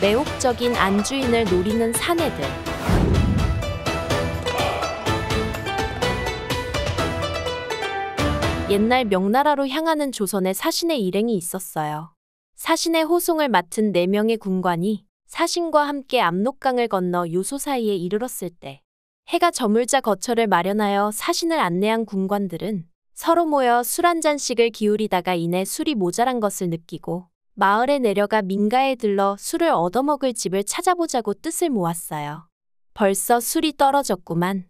매혹적인 안주인을 노리는 사내들. 옛날 명나라로 향하는 조선의 사신의 일행이 있었어요. 사신의 호송을 맡은 4명의 군관이 사신과 함께 압록강을 건너 요소 사이에 이르렀을 때 해가 저물자 거처를 마련하여 사신을 안내한 군관들은 서로 모여 술 한 잔씩을 기울이다가 이내 술이 모자란 것을 느끼고 마을에 내려가 민가에 들러 술을 얻어먹을 집을 찾아보자고 뜻을 모았어요. 벌써 술이 떨어졌구만.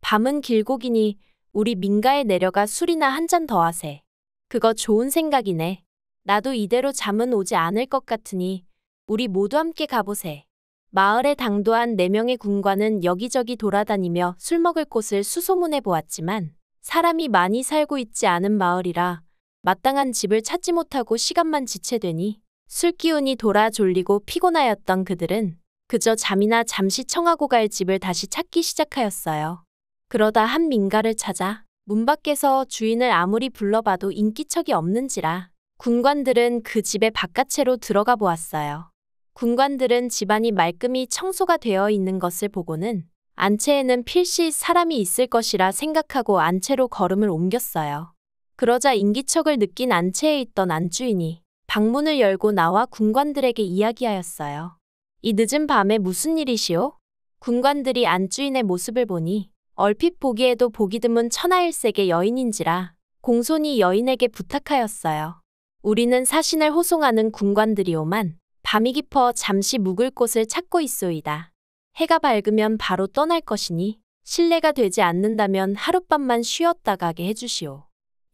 밤은 길고 기니 우리 민가에 내려가 술이나 한 잔 더 하세. 그거 좋은 생각이네. 나도 이대로 잠은 오지 않을 것 같으니 우리 모두 함께 가보세. 마을에 당도한 네명의 군관은 여기저기 돌아다니며 술 먹을 곳을 수소문해 보았지만 사람이 많이 살고 있지 않은 마을이라 마땅한 집을 찾지 못하고 시간만 지체되니 술 기운이 돌아 졸리고 피곤하였던 그들은 그저 잠이나 잠시 청하고 갈 집을 다시 찾기 시작하였어요. 그러다 한 민가를 찾아 문 밖에서 주인을 아무리 불러봐도 인기척이 없는지라 군관들은 그 집의 바깥채로 들어가 보았어요. 군관들은 집안이 말끔히 청소가 되어 있는 것을 보고는 안채에는 필시 사람이 있을 것이라 생각하고 안채로 걸음을 옮겼어요. 그러자 인기척을 느낀 안채에 있던 안주인이 방문을 열고 나와 군관들에게 이야기하였어요. 이 늦은 밤에 무슨 일이시오? 군관들이 안주인의 모습을 보니 얼핏 보기에도 보기 드문 천하일색의 여인인지라 공손히 여인에게 부탁하였어요. 우리는 사신을 호송하는 군관들이오만 밤이 깊어 잠시 묵을 곳을 찾고 있소이다. 해가 밝으면 바로 떠날 것이니 신뢰가 되지 않는다면 하룻밤만 쉬었다 가게 해주시오.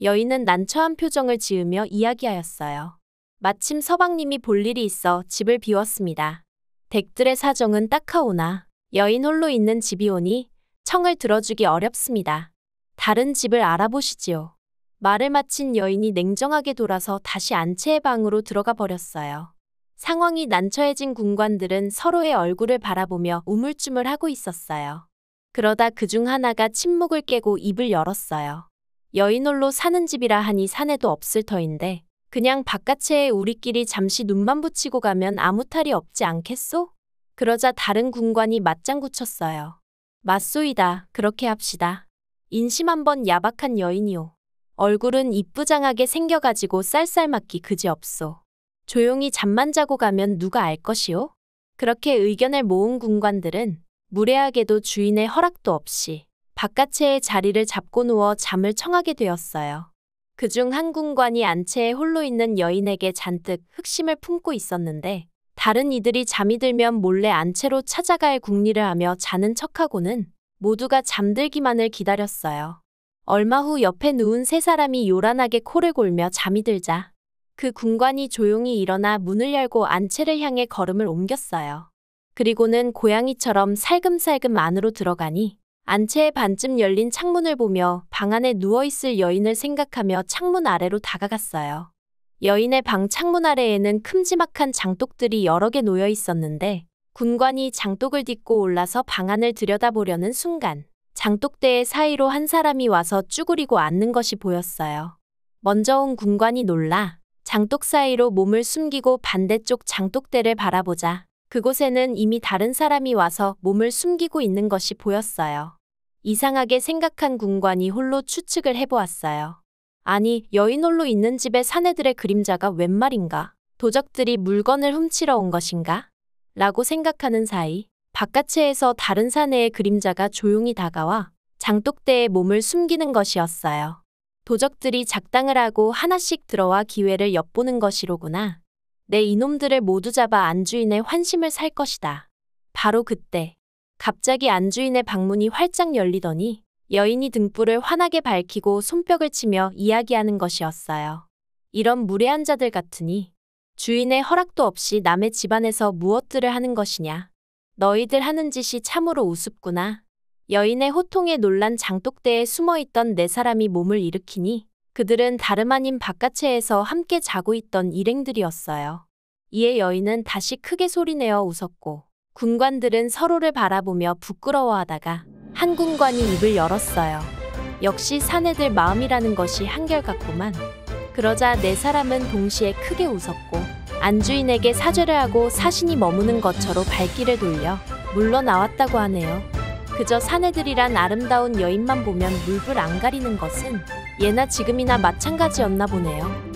여인은 난처한 표정을 지으며 이야기하였어요. 마침 서방님이 볼 일이 있어 집을 비웠습니다. 댁들의 사정은 딱하오나 여인 홀로 있는 집이 오니 청을 들어주기 어렵습니다. 다른 집을 알아보시지요. 말을 마친 여인이 냉정하게 돌아서 다시 안채의 방으로 들어가 버렸어요. 상황이 난처해진 군관들은 서로의 얼굴을 바라보며 우물쭈물하고 있었어요. 그러다 그중 하나가 침묵을 깨고 입을 열었어요. 여인홀로 사는 집이라 하니 산에도 없을 터인데 그냥 바깥에 우리끼리 잠시 눈만 붙이고 가면 아무 탈이 없지 않겠소? 그러자 다른 군관이 맞장구 쳤어요. 맞소이다. 그렇게 합시다. 인심 한번 야박한 여인이오. 얼굴은 이쁘장하게 생겨가지고 쌀쌀맞기 그지없소. 조용히 잠만 자고 가면 누가 알 것이오? 그렇게 의견을 모은 군관들은 무례하게도 주인의 허락도 없이 바깥채의 자리를 잡고 누워 잠을 청하게 되었어요. 그중 한 군관이 안채에 홀로 있는 여인에게 잔뜩 흑심을 품고 있었는데 다른 이들이 잠이 들면 몰래 안채로 찾아갈 궁리를 하며 자는 척하고는 모두가 잠들기만을 기다렸어요. 얼마 후 옆에 누운 세 사람이 요란하게 코를 골며 잠이 들자 그 군관이 조용히 일어나 문을 열고 안채를 향해 걸음을 옮겼어요. 그리고는 고양이처럼 살금살금 안으로 들어가니 안채의 반쯤 열린 창문을 보며 방 안에 누워있을 여인을 생각하며 창문 아래로 다가갔어요. 여인의 방 창문 아래에는 큼지막한 장독들이 여러 개 놓여 있었는데 군관이 장독을 딛고 올라서 방 안을 들여다보려는 순간 장독대의 사이로 한 사람이 와서 쭈그리고 앉는 것이 보였어요. 먼저 온 군관이 놀라 장독 사이로 몸을 숨기고 반대쪽 장독대를 바라보자 그곳에는 이미 다른 사람이 와서 몸을 숨기고 있는 것이 보였어요. 이상하게 생각한 군관이 홀로 추측을 해보았어요. 아니, 여인 홀로 있는 집에 사내들의 그림자가 웬 말인가? 도적들이 물건을 훔치러 온 것인가? 라고 생각하는 사이 바깥에서 다른 사내의 그림자가 조용히 다가와 장독대에 몸을 숨기는 것이었어요. 도적들이 작당을 하고 하나씩 들어와 기회를 엿보는 것이로구나. 내 이놈들을 모두 잡아 안주인의 환심을 살 것이다. 바로 그때 갑자기 안주인의 방문이 활짝 열리더니 여인이 등불을 환하게 밝히고 손뼉을 치며 이야기하는 것이었어요. 이런 무례한 자들 같으니 주인의 허락도 없이 남의 집안에서 무엇들을 하는 것이냐. 너희들 하는 짓이 참으로 우습구나. 여인의 호통에 놀란 장독대에 숨어있던 네 사람이 몸을 일으키니 그들은 다름 아닌 바깥채에서 함께 자고 있던 일행들이었어요. 이에 여인은 다시 크게 소리내어 웃었고 군관들은 서로를 바라보며 부끄러워하다가 한 군관이 입을 열었어요. 역시 사내들 마음이라는 것이 한결같구만. 그러자 네 사람은 동시에 크게 웃었고 안주인에게 사죄를 하고 사신이 머무는 것처럼 발길을 돌려 물러나왔다고 하네요. 그저 사내들이란 아름다운 여인만 보면 물불 안 가리는 것은 예나 지금이나 마찬가지였나 보네요.